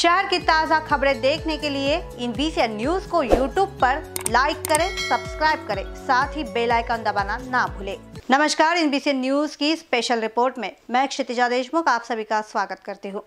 शहर की ताज़ा खबरें देखने के लिए इन बीसी न्यूज को यूट्यूब पर लाइक करें सब्सक्राइब करें साथ ही बेल आइकन दबाना ना भूलें नमस्कार इन बीसी न्यूज की स्पेशल रिपोर्ट में मैं क्षितिजा देशमुख आप सभी का स्वागत करती हूँ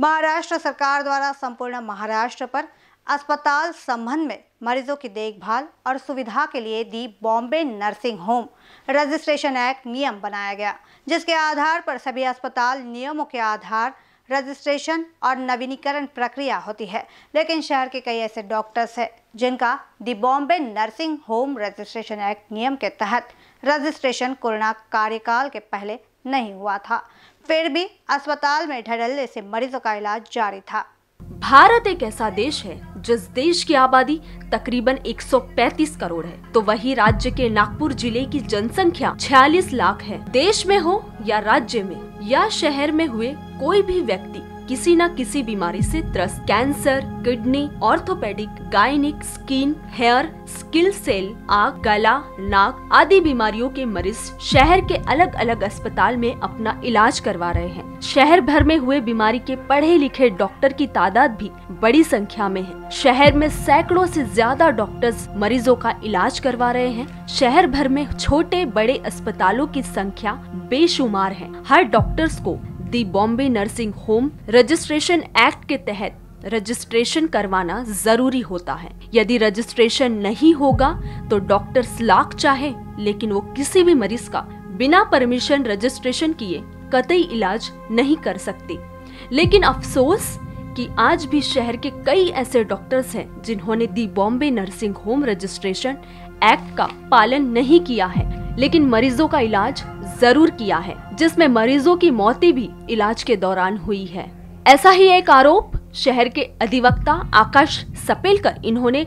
महाराष्ट्र सरकार द्वारा संपूर्ण महाराष्ट्र पर अस्पताल संबंध में मरीजों की देखभाल और सुविधा के लिए the Bombay nursing home registration act नियम बनाया गया जिसके आधार पर सभी अस्पताल नियमों के आधार रजिस्ट्रेशन और नवीनीकरण प्रक्रिया होती है लेकिन शहर के कई ऐसे डॉक्टर्स हैं जिनका the Bombay nursing home registration act नियम के तहत रजिस्ट्रेशन कोरोना कार्यकाल के पहले नहीं हुआ था फिर भी अस्पताल में धड़ल्ले से मरीजों का इलाज जारी था भारत एक ऐसा देश है जिस देश की आबादी तकरीबन 135 करोड़ है तो वही राज्य के नागपुर जिले की जनसंख्या 46 लाख है देश में हो या राज्य में या शहर में हुए कोई भी व्यक्ति किसी न किसी बीमारी से त्रस्त cancer kidney orthopedic gynaec skin hair sickle cell आग गला नाक आदि बीमारियों के मरीज शहर के अलग अलग अस्पताल में अपना इलाज करवा रहे हैं शहर भर में हुए बीमारी के पढ़े लिखे डॉक्टर की तादाद भी बड़ी संख्या में है शहर में सैकड़ों से ज्यादा डॉक्टर्स मरीजों का इलाज करवा रहे हैं शहर भर में छोटे बड़े अस्पतालों की संख्या बेशुमार है हर डॉक्टर्स को the Bombay nursing home registration act के तहत रजिस्ट्रेशन करवाना जरूरी होता है यदि रजिस्ट्रेशन नहीं होगा तो डॉक्टर लाख चाहे लेकिन वो किसी भी मरीज का बिना परमिशन रजिस्ट्रेशन किए कतई इलाज नहीं कर सकते लेकिन अफसोस कि आज भी शहर के कई ऐसे डॉक्टर्स हैं जिन्होंने the Bombay nursing home registration act का पालन नहीं किया है लेकिन मरीजों का इलाज जरूर किया है जिसमें मरीजों की मौतें भी इलाज के दौरान हुई है ऐसा ही एक आरोप शहर के अधिवक्ता आकाश सपेलकर इन्होंने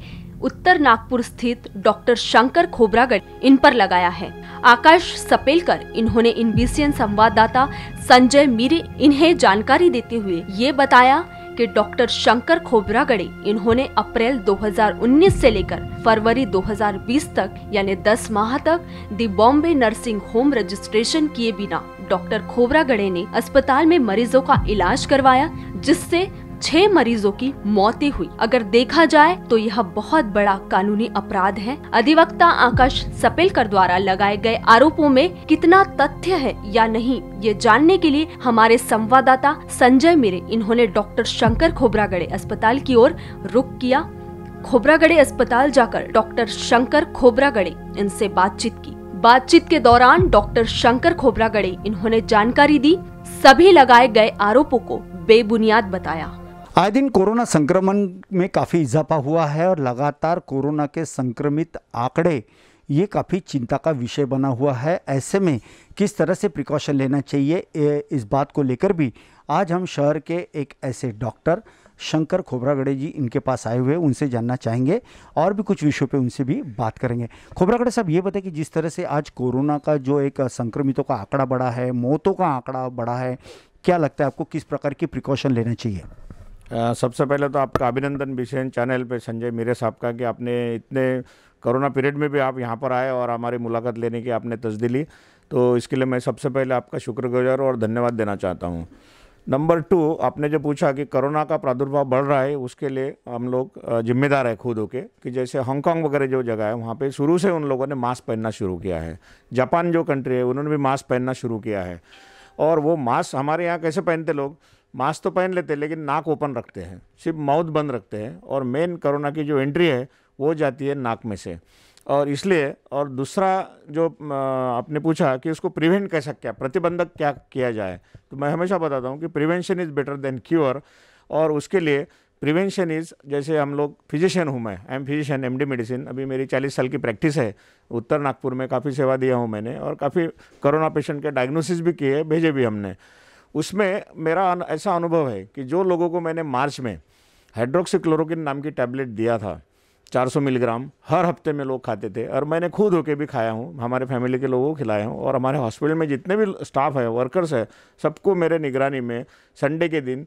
उत्तर नागपुर स्थित डॉक्टर शंकर खोबरागढ़ इन पर लगाया है आकाश सपेलकर इन्होंने इन बीसीएन संवाददाता संजय मीरे इन्हें जानकारी देते हुए ये बताया कि डॉक्टर शंकर खोबरागड़े इन्होंने अप्रैल 2019 से लेकर फरवरी 2020 तक यानी 10 माह तक the Bombay nursing home registration किए बिना डॉक्टर खोबरागड़े ने अस्पताल में मरीजों का इलाज करवाया जिससे छह मरीजों की मौतें हुई अगर देखा जाए तो यह बहुत बड़ा कानूनी अपराध है अधिवक्ता आकाश सपेलकर द्वारा लगाए गए आरोपों में कितना तथ्य है या नहीं ये जानने के लिए हमारे संवाददाता संजय मेरे इन्होंने डॉक्टर शंकर खोबरागढ़े अस्पताल की ओर रुख किया खोबरागढ़े अस्पताल जाकर डॉक्टर शंकर खोबरागढ़े इनसे बातचीत की बातचीत के दौरान डॉक्टर शंकर खोबरागढ़े इन्होंने जानकारी दी सभी लगाए गए आरोपों को बेबुनियाद बताया आए दिन कोरोना संक्रमण में काफ़ी इजाफा हुआ है और लगातार कोरोना के संक्रमित आंकड़े ये काफ़ी चिंता का विषय बना हुआ है ऐसे में किस तरह से प्रिकॉशन लेना चाहिए इस बात को लेकर भी आज हम शहर के एक ऐसे डॉक्टर शंकर खोबरागड़े जी इनके पास आए हुए उनसे जानना चाहेंगे और भी कुछ विषयों पे उनसे भी बात करेंगे खोबरागड़े साहब ये बताएं कि जिस तरह से आज कोरोना का जो एक संक्रमितों का आंकड़ा बढ़ा है मौतों का आंकड़ा बढ़ा है क्या लगता है आपको किस प्रकार की प्रिकॉशन लेना चाहिए सबसे पहले तो आपका अभिनंदन विशेष चैनल पे संजय मीरे साहब का कि आपने इतने कोरोना पीरियड में भी आप यहाँ पर आए और हमारी मुलाकात लेने की आपने तस्दीली तो इसके लिए मैं सबसे पहले आपका शुक्रगुजार और धन्यवाद देना चाहता हूँ नंबर टू आपने जो पूछा कि कोरोना का प्रादुर्भाव बढ़ रहा है उसके लिए हम लोग जिम्मेदार है खुद होके कि जैसे हांगकांग वगैरह जो जगह है वहाँ पे शुरू से उन लोगों ने मास्क पहनना शुरू किया है जापान जो कंट्री है उन्होंने भी मास्क पहनना शुरू किया है और वो मास्क हमारे यहाँ कैसे पहनते लोग मास्क तो पहन लेते हैं लेकिन नाक ओपन रखते हैं सिर्फ माउथ बंद रखते हैं और मेन कोरोना की जो एंट्री है वो जाती है नाक में से और इसलिए और दूसरा जो आपने पूछा कि उसको प्रिवेंट कैसा क्या प्रतिबंधक क्या किया जाए तो मैं हमेशा बताता हूँ कि prevention is better than cure और उसके लिए प्रिवेंशन इज़ जैसे हम लोग फिजिशियन हूँ मैं I am physician M D medicine अभी मेरी चालीस साल की प्रैक्टिस है उत्तर नागपुर में काफ़ी सेवा दिया हूँ मैंने और काफ़ी कोरोना पेशेंट के डायग्नोसिस भी किए भेजे भी हमने उसमें मेरा ऐसा अनुभव है कि जो लोगों को मैंने मार्च में हाइड्रोक्सीक्लोरोकिन नाम की टैबलेट दिया था 400 मिलीग्राम हर हफ्ते में लोग खाते थे और मैंने खुद होके भी खाया हूँ हमारे फैमिली के लोगों को खिलाया हूँ और हमारे हॉस्पिटल में जितने भी स्टाफ है वर्कर्स है सबको मेरे निगरानी में संडे के दिन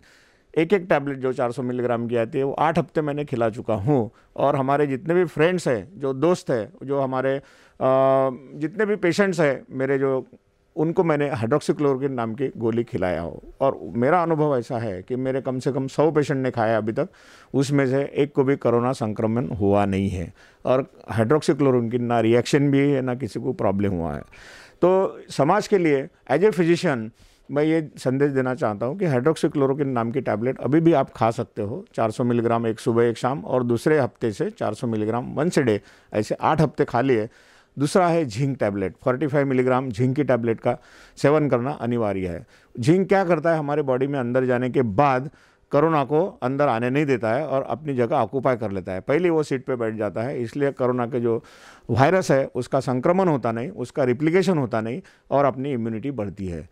एक एक टैबलेट जो 400 मिलीग्राम की आती है वो आठ हफ्ते मैंने खिला चुका हूँ और हमारे जितने भी फ्रेंड्स हैं जो दोस्त हैं जो हमारे जितने भी पेशेंट्स हैं मेरे जो उनको मैंने हाइड्रोक्सीक्लोरोकिन नाम की गोली खिलाया हो और मेरा अनुभव ऐसा है कि मेरे कम से कम सौ पेशेंट ने खाया अभी तक उसमें से एक को भी कोरोना संक्रमण हुआ नहीं है और हाइड्रोक्सीक्लोरोकिन ना रिएक्शन भी है ना किसी को प्रॉब्लम हुआ है तो समाज के लिए एज ए फिजिशियन मैं ये संदेश देना चाहता हूँ कि हाइड्रोक्सीक्लोरोकिन नाम की टैबलेट अभी भी आप खा सकते हो 400 मिलीग्राम एक सुबह एक शाम और दूसरे हफ्ते से 400 मिलीग्राम वंस डे ऐसे आठ हफ्ते खा लिए दूसरा है झिंक टैबलेट 45 मिलीग्राम झिंक की टैबलेट का सेवन करना अनिवार्य है झिंक क्या करता है हमारे बॉडी में अंदर जाने के बाद कोरोना को अंदर आने नहीं देता है और अपनी जगह ऑक्यूपाई कर लेता है पहले वो सीट पे बैठ जाता है इसलिए कोरोना के जो वायरस है उसका संक्रमण होता नहीं उसका रिप्लिकेशन होता नहीं और अपनी इम्यूनिटी बढ़ती है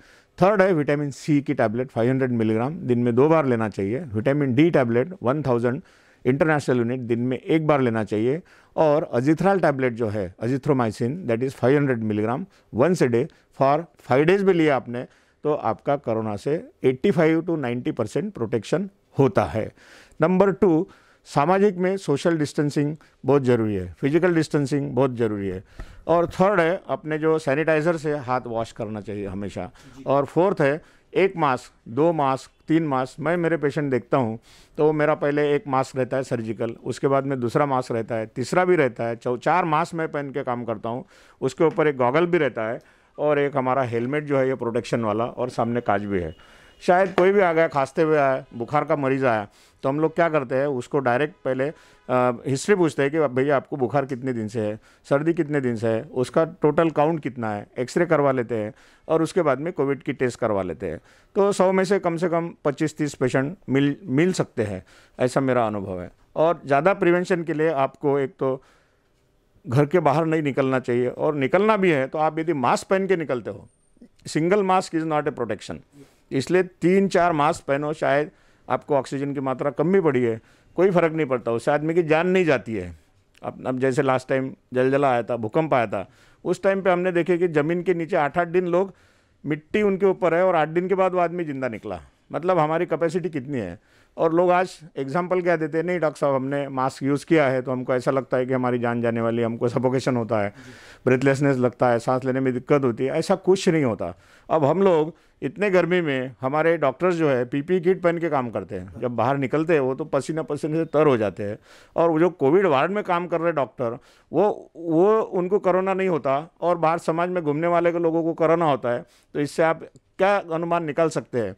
थर्ड है विटामिन सी की टैबलेट 500 मिलीग्राम दिन में दो बार लेना चाहिए vitamin D tablet 1000 international unit दिन में एक बार लेना चाहिए और अजिथ्राल टैबलेट जो है azithromycin that is 500 milligram once a day for five days भी लिया आपने तो आपका कोरोना से 85 टू 90 परसेंट प्रोटेक्शन होता है नंबर टू सामाजिक में सोशल डिस्टेंसिंग बहुत ज़रूरी है फिजिकल डिस्टेंसिंग बहुत ज़रूरी है और थर्ड है अपने जो सैनिटाइज़र से हाथ वॉश करना चाहिए हमेशा और फोर्थ है एक मास्क दो मास्क तीन मास्क मैं मेरे पेशेंट देखता हूँ तो मेरा पहले एक मास्क रहता है सर्जिकल उसके बाद में दूसरा मास्क रहता है तीसरा भी रहता है चौ चार मास्क मैं पहन के काम करता हूँ उसके ऊपर एक गॉगल भी रहता है और एक हमारा हेलमेट जो है ये प्रोटेक्शन वाला और सामने काज भी है शायद कोई भी आ गया खांसते हुए आया बुखार का मरीज़ आया तो हम लोग क्या करते हैं उसको डायरेक्ट पहले हिस्ट्री पूछते हैं कि भैया आपको बुखार कितने दिन से है सर्दी कितने दिन से है उसका टोटल काउंट कितना है एक्सरे करवा लेते हैं और उसके बाद में कोविड की टेस्ट करवा लेते हैं तो सौ में से कम से कम पच्चीस तीस पेशेंट मिल मिल सकते हैं ऐसा मेरा अनुभव है और ज़्यादा प्रिवेंशन के लिए आपको एक तो घर के बाहर नहीं निकलना चाहिए और निकलना भी है तो आप यदि मास्क पहन के निकलते हो single mask is not a protection इसलिए तीन चार मास्क पहनो शायद आपको ऑक्सीजन की मात्रा कम भी पड़ी है कोई फ़र्क नहीं पड़ता उससे आदमी की जान नहीं जाती है अब अब जैसे लास्ट टाइम जलजला आया था भूकंप आया था उस टाइम पे हमने देखे कि ज़मीन के नीचे आठ आठ दिन लोग मिट्टी उनके ऊपर है और आठ दिन के बाद वो आदमी ज़िंदा निकला मतलब हमारी कैपेसिटी कितनी है और लोग आज एग्जाम्पल क्या देते हैं नहीं डॉक्टर साहब हमने मास्क यूज़ किया है तो हमको ऐसा लगता है कि हमारी जान जाने वाली हमको सफोकेशन होता है ब्रेथलेसनेस लगता है सांस लेने में दिक्कत होती है ऐसा कुछ नहीं होता अब हम लोग इतने गर्मी में हमारे डॉक्टर्स जो है पीपी किट पहन के काम करते हैं जब बाहर निकलते हैं वो तो पसीना पसीने से तर हो जाते हैं और वो जो कोविड वार्ड में काम कर रहे डॉक्टर वो वो उनको कोरोना नहीं होता और बाहर समाज में घूमने वाले के लोगों को कोरोना होता है तो इससे आप क्या अनुमान निकाल सकते हैं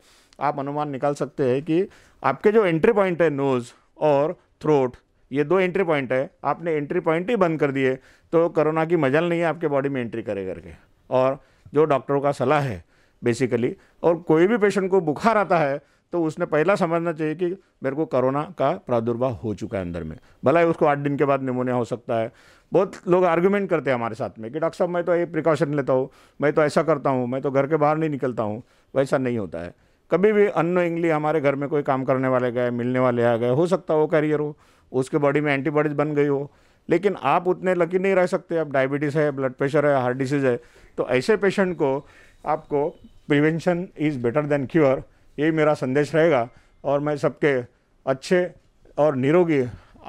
आप अनुमान निकाल सकते हैं कि आपके जो एंट्री पॉइंट है नोज़ और थ्रोट ये दो एंट्री पॉइंट है आपने एंट्री पॉइंट ही बंद कर दिए तो कोरोना की मजल नहीं है आपके बॉडी में एंट्री करे करके और जो डॉक्टरों का सलाह है बेसिकली और कोई भी पेशेंट को बुखार आता है तो उसने पहला समझना चाहिए कि मेरे को कोरोना का प्रादुर्भाव हो चुका है अंदर में भला ही उसको आठ दिन के बाद निमोनिया हो सकता है बहुत लोग आर्ग्यूमेंट करते हैं हमारे साथ में कि डॉक्टर साहब मैं तो ये प्रिकॉशन लेता हूँ मैं तो ऐसा करता हूँ मैं तो घर के बाहर नहीं निकलता हूँ वैसा नहीं होता है कभी भी अनोइंगली हमारे घर में कोई काम करने वाले गए मिलने वाले आ गए हो सकता हो कैरियर हो उसके बॉडी में एंटीबॉडीज बन गई हो लेकिन आप उतने लकी नहीं रह सकते आप डायबिटीज़ है ब्लड प्रेशर है हार्ट डिसीज़ है तो ऐसे पेशेंट को आपको prevention is better than cure यही मेरा संदेश रहेगा और मैं सबके अच्छे और निरोगी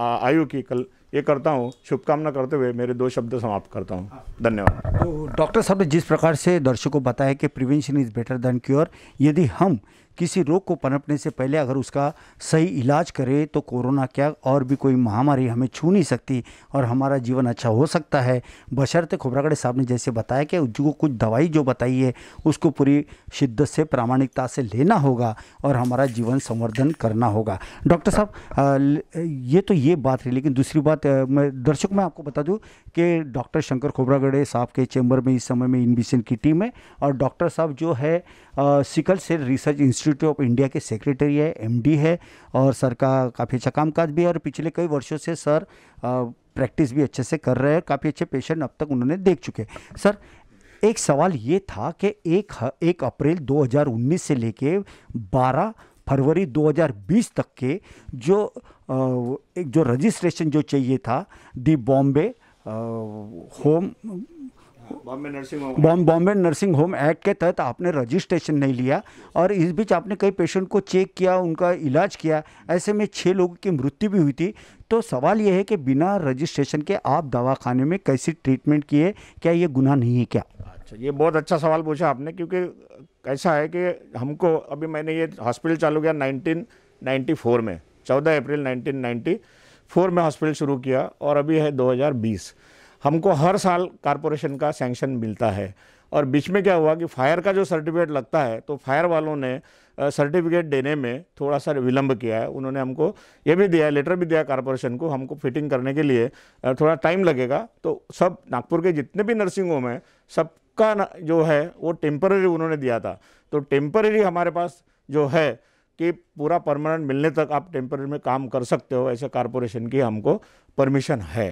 आयु की कल ये करता हूँ शुभकामना करते हुए मेरे दो शब्द समाप्त करता हूँ धन्यवाद तो डॉक्टर साहब ने जिस प्रकार से दर्शकों को बताया कि prevention is better than cure यदि हम किसी रोग को पनपने से पहले अगर उसका सही इलाज करें तो कोरोना क्या और भी कोई महामारी हमें छू नहीं सकती और हमारा जीवन अच्छा हो सकता है बशर्त खोबरागढ़ साहब ने जैसे बताया कि जो कुछ दवाई जो बताई है उसको पूरी शिद्दत से प्रामाणिकता से लेना होगा और हमारा जीवन संवर्धन करना होगा डॉक्टर साहब ये तो ये बात रही लेकिन दूसरी बात मैं दर्शक मैं आपको बता दूँ कि डॉक्टर शंकर खोबरागढ़ साहब के चैम्बर में इस समय में इन्विशन की टीम है और डॉक्टर साहब जो है sickle cell research institute institute of India के सेक्रेटरी है एमडी है और सर का काफ़ी अच्छा कामकाज भी है और पिछले कई वर्षों से सर प्रैक्टिस भी अच्छे से कर रहे हैं काफ़ी अच्छे पेशेंट अब तक उन्होंने देख चुके सर एक सवाल ये था कि एक एक अप्रैल 2019 से लेके 12 फरवरी 2020 तक के जो एक जो रजिस्ट्रेशन जो चाहिए था the Bombay home Bombay nursing home Bombay nursing home act के तहत आपने रजिस्ट्रेशन नहीं लिया और इस बीच आपने कई पेशेंट को चेक किया उनका इलाज किया ऐसे में छः लोगों की मृत्यु भी हुई थी तो सवाल यह है कि बिना रजिस्ट्रेशन के आप दवाखाने में कैसी ट्रीटमेंट किए क्या ये गुना नहीं है क्या अच्छा ये बहुत अच्छा सवाल पूछा आपने क्योंकि ऐसा है कि हमको अभी मैंने ये हॉस्पिटल चालू किया नाइनटीन में चौदह अप्रैल नाइनटीन में हॉस्पिटल शुरू किया और अभी है दो हमको हर साल कॉरपोरेशन का सैंक्शन मिलता है और बीच में क्या हुआ कि फायर का जो सर्टिफिकेट लगता है तो फायर वालों ने सर्टिफिकेट देने में थोड़ा सा विलंब किया है उन्होंने हमको ये भी दिया लेटर भी दिया कॉरपोरेशन को हमको फिटिंग करने के लिए थोड़ा टाइम लगेगा तो सब नागपुर के जितने भी नर्सिंग होम हैं सबका जो है वो टेम्पररी उन्होंने दिया था तो टेम्पररी हमारे पास जो है कि पूरा परमानेंट मिलने तक आप टेम्पररी में काम कर सकते हो ऐसे कारपोरेशन की हमको परमिशन है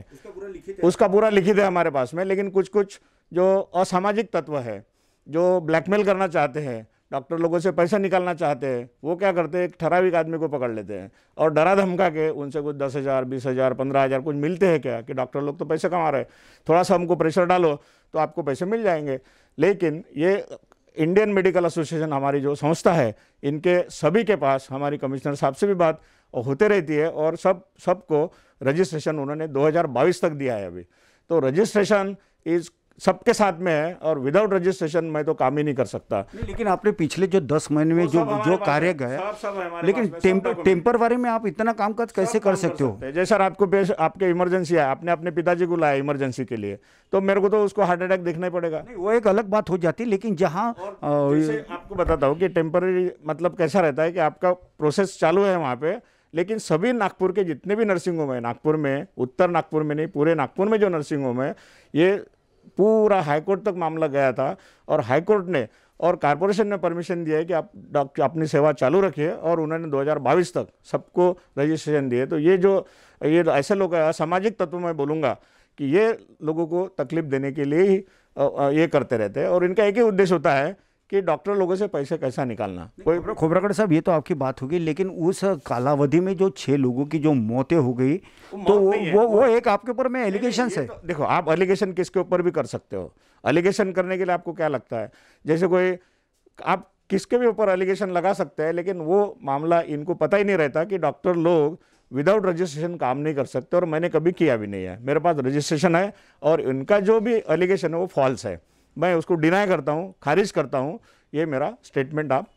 उसका पूरा लिखित है हमारे पास में लेकिन कुछ कुछ जो असामाजिक तत्व है जो ब्लैकमेल करना चाहते हैं डॉक्टर लोगों से पैसा निकालना चाहते हैं वो क्या करते हैं एक ठराविक आदमी को पकड़ लेते हैं और डरा धमका के उनसे कुछ दस हज़ार बीस हज़ार पंद्रह हज़ार कुछ मिलते हैं क्या कि डॉक्टर लोग तो पैसे कमा रहे हैं थोड़ा सा हमको प्रेशर डालो तो आपको पैसे मिल जाएंगे लेकिन ये इंडियन मेडिकल एसोसिएशन हमारी जो संस्था है इनके सभी के पास हमारी कमिश्नर साहब से भी बात होते रहती है और सब सबको रजिस्ट्रेशन उन्होंने 2022 तक दिया है अभी तो रजिस्ट्रेशन इज़ सबके साथ में है और विदाउट रजिस्ट्रेशन मैं तो काम ही नहीं कर सकता लेकिन आपने पिछले जो दस महीने में जो जो कार्य गए लेकिन टेम्पर टेम्परवरी में आप इतना काम कर कैसे कर सकते हो जैसे आपको पेश आपके इमरजेंसी है आपने अपने पिताजी को लाया इमरजेंसी के लिए तो मेरे को तो उसको हार्ट अटैक देखना पड़ेगा वो एक अलग बात हो जाती है लेकिन जहाँ आपको बताता हूँ कि टेम्पररी मतलब कैसा रहता है कि आपका प्रोसेस चालू है वहाँ पे लेकिन सभी नागपुर के जितने भी नर्सिंग होम है नागपुर में उत्तर नागपुर में नहीं पूरे नागपुर में जो नर्सिंग होम है ये पूरा हाईकोर्ट तक मामला गया था और हाईकोर्ट ने और कॉरपोरेशन ने परमिशन दिया है कि आप डॉक्टर अपनी सेवा चालू रखिए और उन्होंने 2022 तक सबको रजिस्ट्रेशन दिए तो ये जो ये ऐसे लोग सामाजिक तत्व मैं बोलूँगा कि ये लोगों को तकलीफ देने के लिए ही ये करते रहते हैं और इनका एक ही उद्देश्य होता है कि डॉक्टर लोगों से पैसे कैसा निकालना कोई खोबरागढ़ साहब ये तो आपकी बात होगी लेकिन उस कालावधि में जो छः लोगों की जो मौतें हो गई तो वो वो, वो एक आपके ऊपर में एलिगेशन है तो, देखो आप एलिगेशन किसके ऊपर भी कर सकते हो एलिगेशन करने के लिए आपको क्या लगता है जैसे कोई आप किसके भी ऊपर एलिगेशन लगा सकते हैं लेकिन वो मामला इनको पता ही नहीं रहता कि डॉक्टर लोग विदाउट रजिस्ट्रेशन काम नहीं कर सकते और मैंने कभी किया भी नहीं है मेरे पास रजिस्ट्रेशन है और इनका जो भी एलिगेशन है वो फॉल्स है मैं उसको डिनाई करता हूँ खारिज करता हूँ ये मेरा स्टेटमेंट आप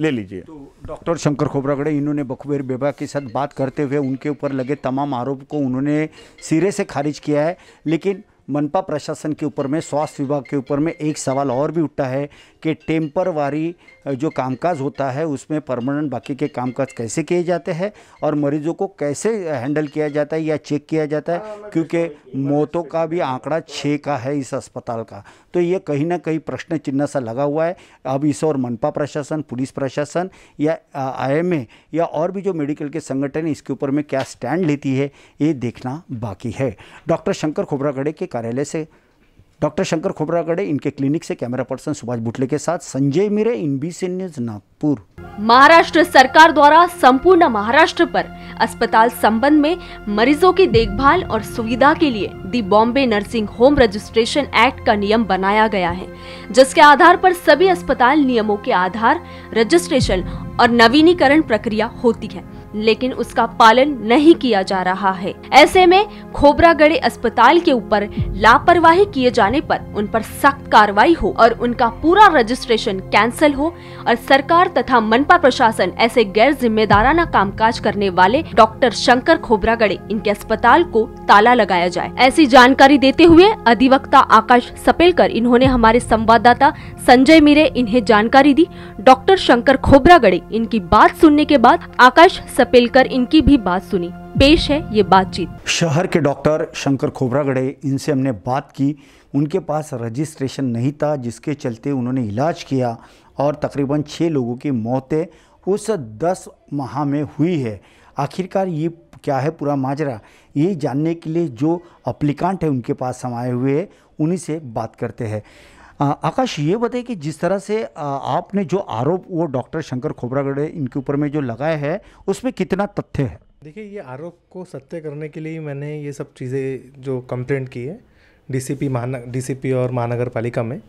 ले लीजिए तो डॉक्टर शंकर खोबरागड़े इन्होंने बखबेर बेबा के साथ बात करते हुए उनके ऊपर लगे तमाम आरोप को उन्होंने सिरे से खारिज किया है लेकिन मनपा प्रशासन के ऊपर में स्वास्थ्य विभाग के ऊपर में एक सवाल और भी उठा है कि टेम्परवारी जो कामकाज होता है उसमें परमानेंट बाकी के कामकाज कैसे किए जाते हैं और मरीजों को कैसे हैंडल किया जाता है या चेक किया जाता है हाँ, क्योंकि मौतों का भी आंकड़ा छः का है इस अस्पताल का तो ये कहीं ना कहीं प्रश्न चिन्ह सा लगा हुआ है अब इस और मनपा प्रशासन पुलिस प्रशासन या आई या और भी जो मेडिकल के संगठन इसके ऊपर में क्या स्टैंड लेती है ये देखना बाकी है डॉक्टर शंकर खोबरागढ़े के कार्यालय से डॉक्टर शंकर खोबरागडे इनके क्लिनिक से कैमरा पर्सन सुभाष बुटले के साथ Sanjay Mire IN B C news Nagpur Maharashtra सरकार द्वारा संपूर्ण महाराष्ट्र पर अस्पताल संबंध में मरीजों की देखभाल और सुविधा के लिए the Bombay nursing home registration act का नियम बनाया गया है जिसके आधार पर सभी अस्पताल नियमों के आधार रजिस्ट्रेशन और नवीनीकरण प्रक्रिया होती है लेकिन उसका पालन नहीं किया जा रहा है ऐसे में खोबरागढ़ अस्पताल के ऊपर लापरवाही किए जाने पर उन पर सख्त कार्रवाई हो और उनका पूरा रजिस्ट्रेशन कैंसिल हो और सरकार तथा मनपा प्रशासन ऐसे गैर जिम्मेदाराना कामकाज करने वाले डॉक्टर शंकर खोबरागढ़ इनके अस्पताल को ताला लगाया जाए ऐसी जानकारी देते हुए अधिवक्ता आकाश सपेलकर इन्होंने हमारे संवाददाता संजय मीरे इन्हें जानकारी दी डॉक्टर शंकर खोबरागढ़ इनकी बात सुनने के बाद आकाश सपेलकर इनकी भी बात सुनी पेश है ये बातचीत शहर के डॉक्टर शंकर खोबरागढ़ इनसे हमने बात की उनके पास रजिस्ट्रेशन नहीं था जिसके चलते उन्होंने इलाज किया और तकरीबन छः लोगों की मौतें उस दस माह में हुई है आखिरकार ये क्या है पूरा माजरा ये जानने के लिए जो अप्लिकांट है उनके पास समाये हुए हैं उन्हीं से बात करते हैं आकाश ये बताइए कि जिस तरह से आपने जो आरोप वो डॉक्टर शंकर खोबरागढ़ इनके ऊपर में जो लगाया है उसमें कितना तथ्य है देखिए ये आरोप को सत्य करने के लिए मैंने ये सब चीज़ें जो कंप्लेंट की है डीसीपी महान डीसीपी और महानगर पालिका में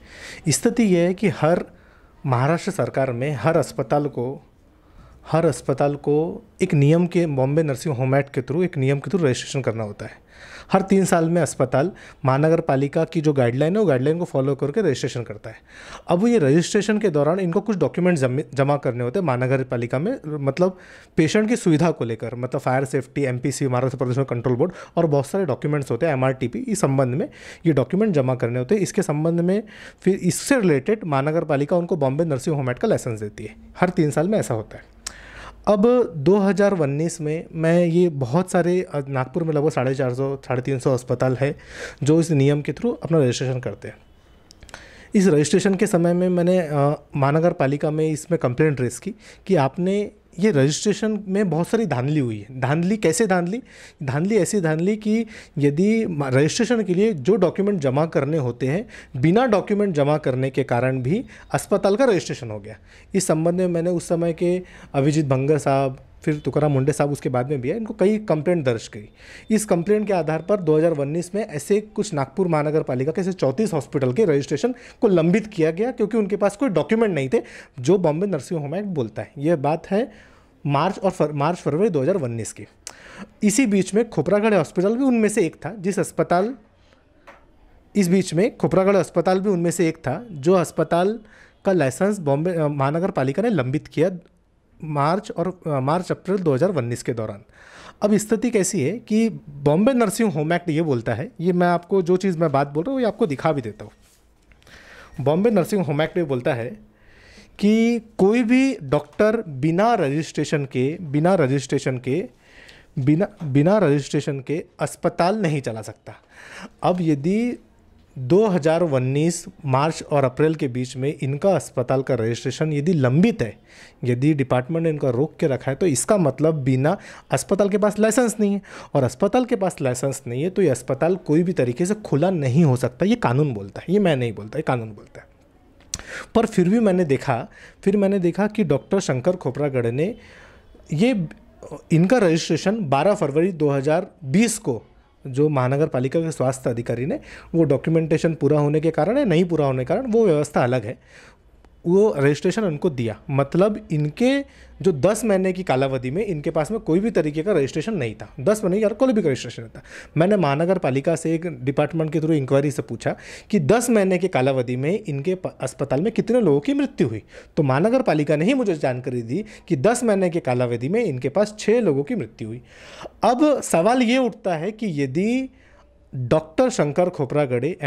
स्थिति यह है कि हर महाराष्ट्र सरकार में हर अस्पताल को हर अस्पताल को एक नियम के बॉम्बे नर्सिंग होम एक्ट के थ्रू एक नियम के थ्रू रजिस्ट्रेशन करना होता है हर तीन साल में अस्पताल महानगर पालिका की जो गाइडलाइन है वो गाइडलाइन को फॉलो करके रजिस्ट्रेशन करता है अब ये रजिस्ट्रेशन के दौरान इनको कुछ डॉक्यूमेंट जमा करने होते हैं महानगर पालिका में मतलब पेशेंट की सुविधा को लेकर मतलब fire safety M P C Maharashtra प्रदेश कंट्रोल बोर्ड और बहुत सारे डॉक्यूमेंट्स होते हैं एम आर टी पी इस संबंध में ये डॉक्यूमेंट जमा करने होते हैं इसके संबंध में फिर इससे रिलेटेड महानगर पालिका उनको बॉम्बे नर्सिंग होम एक्ट का लाइसेंस देती है हर तीन साल में ऐसा होता है अब 2019 में मैं ये बहुत सारे नागपुर में लगभग साढ़े चार सौ साढ़े तीन सौ अस्पताल है जो इस नियम के थ्रू अपना रजिस्ट्रेशन करते हैं इस रजिस्ट्रेशन के समय में मैंने महानगर पालिका में इसमें कंप्लेंट रेस की कि आपने ये रजिस्ट्रेशन में बहुत सारी धांधली हुई है धांधली कैसे धांधली धांधली ऐसी धांधली कि यदि रजिस्ट्रेशन के लिए जो डॉक्यूमेंट जमा करने होते हैं बिना डॉक्यूमेंट जमा करने के कारण भी अस्पताल का रजिस्ट्रेशन हो गया इस संबंध में मैंने उस समय के अभिजीत भंगर साहब फिर तुकाराम मुंडे साहब उसके बाद में भी है इनको कई कंप्लेंट दर्ज गई इस कंप्लेंट के आधार पर 2019 में ऐसे कुछ नागपुर महानगर पालिका के ऐसे चौंतीस हॉस्पिटल के रजिस्ट्रेशन को लंबित किया गया क्योंकि उनके पास कोई डॉक्यूमेंट नहीं थे जो बॉम्बे नर्सिंग होम एक्ट बोलता है यह बात है मार्च और फर, मार्च फरवरी दो की इसी बीच में खोपरागढ़ हॉस्पिटल भी उनमें से एक था जिस अस्पताल इस बीच में खोपरागढ़ अस्पताल भी उनमें से एक था जो अस्पताल का लाइसेंस बॉम्बे महानगर पालिका ने लंबित किया मार्च और मार्च अप्रैल 2019 के दौरान अब स्थिति कैसी है कि बॉम्बे नर्सिंग होम एक्ट ये बोलता है ये मैं आपको जो चीज़ मैं बात बोल रहा हूँ ये आपको दिखा भी देता हूँ बॉम्बे नर्सिंग होम एक्ट ये बोलता है कि कोई भी डॉक्टर बिना रजिस्ट्रेशन के बिना रजिस्ट्रेशन के बिना बिना रजिस्ट्रेशन के अस्पताल नहीं चला सकता अब यदि 2019 मार्च और अप्रैल के बीच में इनका अस्पताल का रजिस्ट्रेशन यदि लंबित है यदि डिपार्टमेंट ने इनका रोक के रखा है तो इसका मतलब बिना अस्पताल के पास लाइसेंस नहीं है और अस्पताल के पास लाइसेंस नहीं है तो ये अस्पताल कोई भी तरीके से खुला नहीं हो सकता ये कानून बोलता है ये मैं नहीं बोलता ये कानून बोलता है पर फिर भी मैंने देखा फिर मैंने देखा कि डॉक्टर शंकर खोपरागढ़ ने ये इनका रजिस्ट्रेशन 12 फरवरी 2020 को जो महानगर पालिका के स्वास्थ्य अधिकारी ने वो डॉक्यूमेंटेशन पूरा होने के कारण या नहीं पूरा होने के कारण वो व्यवस्था अलग है वो रजिस्ट्रेशन उनको दिया मतलब इनके जो 10 महीने की कालावधि में इनके पास में कोई भी तरीके का रजिस्ट्रेशन नहीं था 10 महीने यार कोई भी रजिस्ट्रेशन नहीं था मैंने महानगर पालिका से एक डिपार्टमेंट के थ्रू इंक्वायरी से पूछा कि 10 महीने के कालावधि में इनके अस्पताल में कितने लोगों की मृत्यु हुई तो महानगर पालिका ने ही मुझे जानकारी दी कि दस महीने के कालावधि में इनके पास छः लोगों की मृत्यु हुई अब सवाल ये उठता है कि यदि डॉक्टर शंकर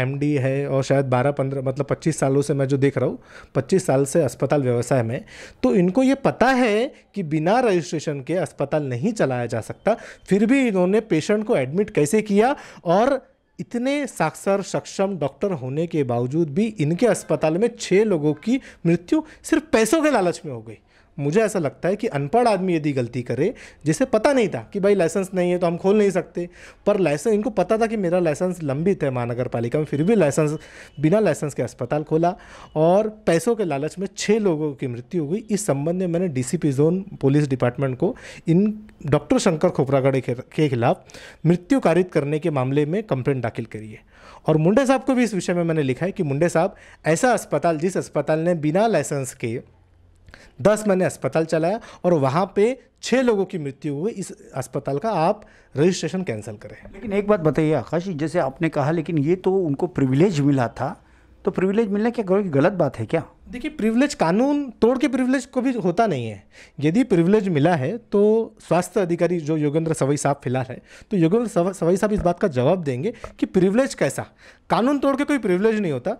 एम डी है और शायद 12 15 मतलब 25 सालों से मैं जो देख रहा हूँ 25 साल से अस्पताल व्यवसाय में तो इनको ये पता है कि बिना रजिस्ट्रेशन के अस्पताल नहीं चलाया जा सकता फिर भी इन्होंने पेशेंट को एडमिट कैसे किया और इतने साक्षर सक्षम डॉक्टर होने के बावजूद भी इनके अस्पताल में छः लोगों की मृत्यु सिर्फ पैसों के लालच में हो गई मुझे ऐसा लगता है कि अनपढ़ आदमी यदि गलती करे जिसे पता नहीं था कि भाई लाइसेंस नहीं है तो हम खोल नहीं सकते पर लाइसेंस इनको पता था कि मेरा लाइसेंस लंबित है महानगर पालिका में फिर भी लाइसेंस बिना लाइसेंस के अस्पताल खोला और पैसों के लालच में छः लोगों की मृत्यु हो गई इस संबंध में मैंने डी जोन पुलिस डिपार्टमेंट को इन डॉक्टर शंकर खोपरागढ़ के खिलाफ मृत्यु कारित करने के मामले में कंप्लेंट दाखिल करी है और मुंडे साहब को भी इस विषय में मैंने लिखा है कि मुंडे साहब ऐसा अस्पताल जिस अस्पताल ने बिना लाइसेंस के दस मैंने अस्पताल चलाया और वहाँ पे छः लोगों की मृत्यु हुई इस अस्पताल का आप रजिस्ट्रेशन कैंसिल करें लेकिन एक बात बताइए आकाश जैसे आपने कहा लेकिन ये तो उनको प्रिविलेज मिला था तो प्रिविलेज मिलना क्या कोई गलत बात है क्या देखिए प्रिविलेज कानून तोड़ के प्रिविलेज को भी होता नहीं है यदि प्रिविलेज मिला है तो स्वास्थ्य अधिकारी जो योगेंद्र सवई साहब फिलहाल है तो योगेंद्र सवई साहब इस बात का जवाब देंगे कि प्रिविलेज कैसा कानून तोड़ के कोई प्रिविलेज नहीं होता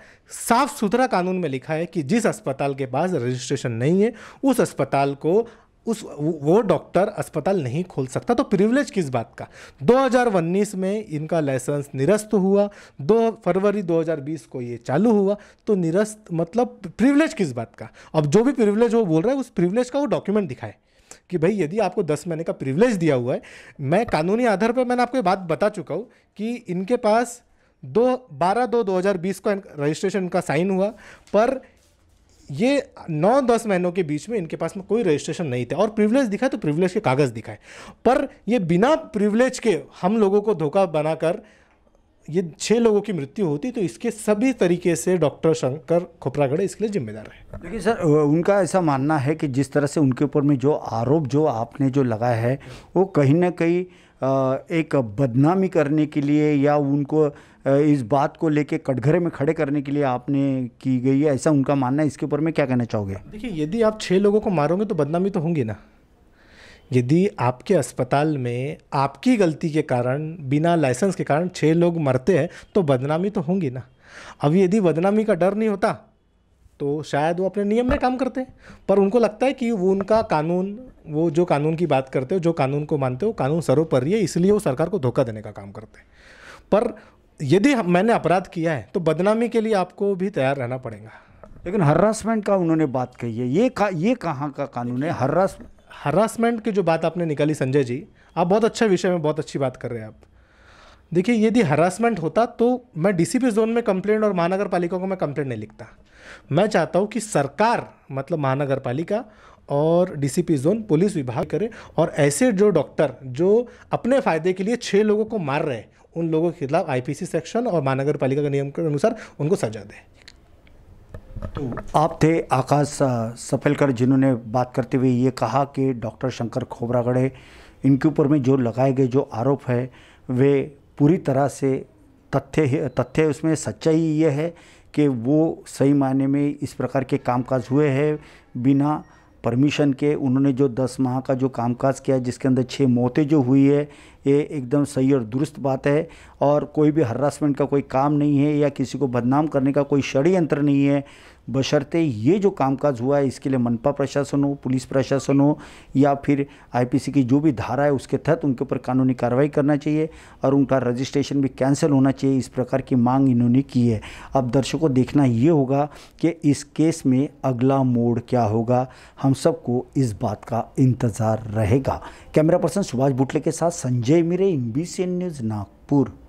साफ सुथरा कानून में लिखा है कि जिस अस्पताल के पास रजिस्ट्रेशन नहीं है उस अस्पताल को उस वो डॉक्टर अस्पताल नहीं खोल सकता तो प्रिविलेज किस बात का 2019 में इनका लाइसेंस निरस्त हुआ दो फरवरी 2020 को ये चालू हुआ तो निरस्त मतलब प्रिविलेज किस बात का अब जो भी प्रिविलेज वो बोल रहा है उस प्रिविलेज का वो डॉक्यूमेंट दिखाए कि भाई यदि आपको दस महीने का प्रिविलेज दिया हुआ है मैं कानूनी आधार पर मैंने आपको ये बात बता चुका हूँ कि इनके पास दो बारह दो दो हज़ार बीस का रजिस्ट्रेशन का साइन हुआ पर ये नौ दस महीनों के बीच में इनके पास में कोई रजिस्ट्रेशन नहीं था और प्रिविलेज दिखाए तो प्रिविलेज के कागज़ दिखाए पर ये बिना प्रिविलेज के हम लोगों को धोखा बनाकर ये छः लोगों की मृत्यु होती तो इसके सभी तरीके से डॉक्टर शंकर खोपरागढ़ इसके लिए जिम्मेदार है देखिए सर उनका ऐसा मानना है कि जिस तरह से उनके ऊपर में जो आरोप जो आपने जो लगाया है वो कहीं ना कहीं एक बदनामी करने के लिए या उनको इस बात को लेके कटघरे में खड़े करने के लिए आपने की गई है ऐसा उनका मानना है इसके ऊपर मैं क्या कहना चाहोगे देखिए यदि आप छः लोगों को मारोगे तो बदनामी तो होंगी ना यदि आपके अस्पताल में आपकी गलती के कारण बिना लाइसेंस के कारण छः लोग मरते हैं तो बदनामी तो होंगी ना अब यदि बदनामी का डर नहीं होता तो शायद वो अपने नियम में काम करते हैं पर उनको लगता है कि वो उनका कानून वो जो कानून की बात करते हो जो कानून को मानते हो कानून सर्वोपरि है इसलिए वो सरकार को धोखा देने का काम करते हैं पर यदि मैंने अपराध किया है तो बदनामी के लिए आपको भी तैयार रहना पड़ेगा लेकिन हरासमेंट का उन्होंने बात कही है ये का, ये कहाँ का कानून है हरास हरासमेंट की जो बात आपने निकाली संजय जी आप बहुत अच्छा विषय में बहुत अच्छी बात कर रहे हैं आप देखिए यदि हरासमेंट होता तो मैं डीसीपी जोन में कंप्लेंट और महानगर पालिका को मैं कंप्लेंट नहीं लिखता मैं चाहता हूँ कि सरकार मतलब महानगर पालिका और डीसीपी जोन पुलिस विभाग करे और ऐसे जो डॉक्टर जो अपने फायदे के लिए छः लोगों को मार रहे हैं उन लोगों के खिलाफ आईपीसी सेक्शन और महानगर पालिका के नियम के अनुसार उनको सजा दें तो आप थे आकाश सफेलकर जिन्होंने बात करते हुए ये कहा कि डॉक्टर शंकर खोबरागढ़े इनके ऊपर में जो लगाए गए जो आरोप है वे पूरी तरह से तथ्य तथ्य उसमें सच्चाई ये है कि वो सही मायने में इस प्रकार के कामकाज हुए हैं बिना परमिशन के उन्होंने जो दस माह का जो कामकाज किया जिसके अंदर छः मौतें जो हुई है ये एकदम सही और दुरुस्त बात है और कोई भी हरासमेंट का कोई काम नहीं है या किसी को बदनाम करने का कोई षड्यंत्र नहीं है बशर्ते ये जो कामकाज हुआ है इसके लिए मनपा प्रशासन हो पुलिस प्रशासन हो या फिर आईपीसी की जो भी धारा है उसके तहत उनके ऊपर कानूनी कार्रवाई करना चाहिए और उनका रजिस्ट्रेशन भी कैंसिल होना चाहिए इस प्रकार की मांग इन्होंने की है अब दर्शकों देखना ये होगा कि इस केस में अगला मोड़ क्या होगा हम सबको इस बात का इंतज़ार रहेगा कैमरा पर्सन सुभाष बुटले के साथ संजय जय मिरे बी सी न्यूज नागपुर